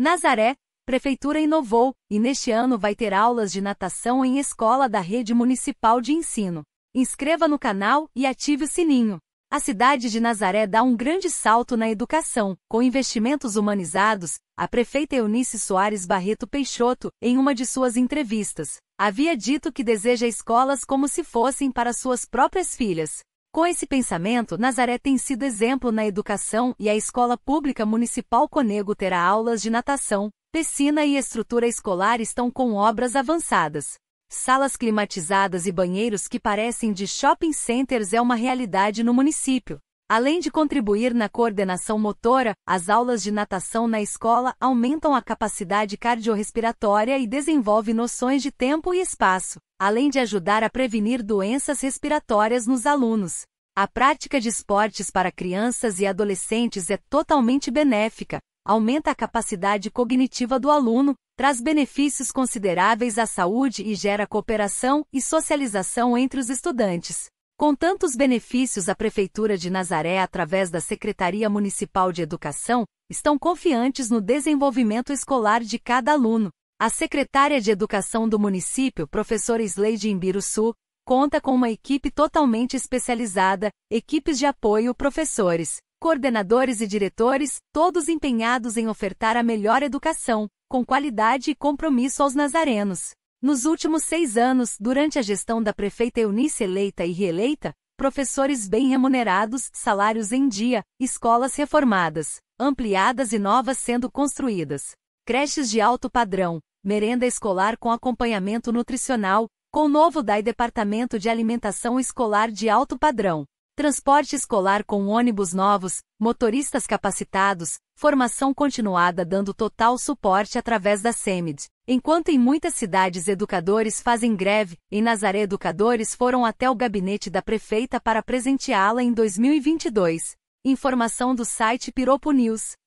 Nazaré, Prefeitura inovou, e neste ano vai ter aulas de natação em escola da rede municipal de ensino. Inscreva no canal e ative o sininho. A cidade de Nazaré dá um grande salto na educação, com investimentos humanizados. A prefeita Eunice Soares Barreto Peixoto, em uma de suas entrevistas, havia dito que deseja escolas como se fossem para suas próprias filhas. Com esse pensamento, Nazaré tem sido exemplo na educação e a Escola Pública Municipal Conego terá aulas de natação, piscina e estrutura escolar estão com obras avançadas. Salas climatizadas e banheiros que parecem de shopping centers é uma realidade no município. Além de contribuir na coordenação motora, as aulas de natação na escola aumentam a capacidade cardiorrespiratória e desenvolve noções de tempo e espaço, além de ajudar a prevenir doenças respiratórias nos alunos. A prática de esportes para crianças e adolescentes é totalmente benéfica, aumenta a capacidade cognitiva do aluno, traz benefícios consideráveis à saúde e gera cooperação e socialização entre os estudantes. Com tantos benefícios, a Prefeitura de Nazaré, através da Secretaria Municipal de Educação, estão confiantes no desenvolvimento escolar de cada aluno. A secretária de Educação do município, professora Isleide Imbiruçu, conta com uma equipe totalmente especializada, equipes de apoio, professores, coordenadores e diretores, todos empenhados em ofertar a melhor educação, com qualidade e compromisso aos nazarenos. Nos últimos seis anos, durante a gestão da prefeita Eunice eleita e reeleita, professores bem remunerados, salários em dia, escolas reformadas, ampliadas e novas sendo construídas, creches de alto padrão, merenda escolar com acompanhamento nutricional, com novo DAI Departamento de Alimentação Escolar de Alto Padrão, transporte escolar com ônibus novos, motoristas capacitados, formação continuada dando total suporte através da CEMID. Enquanto em muitas cidades educadores fazem greve, em Nazaré educadores foram até o gabinete da prefeita para presenteá-la em 2022. Informação do site Piropo News.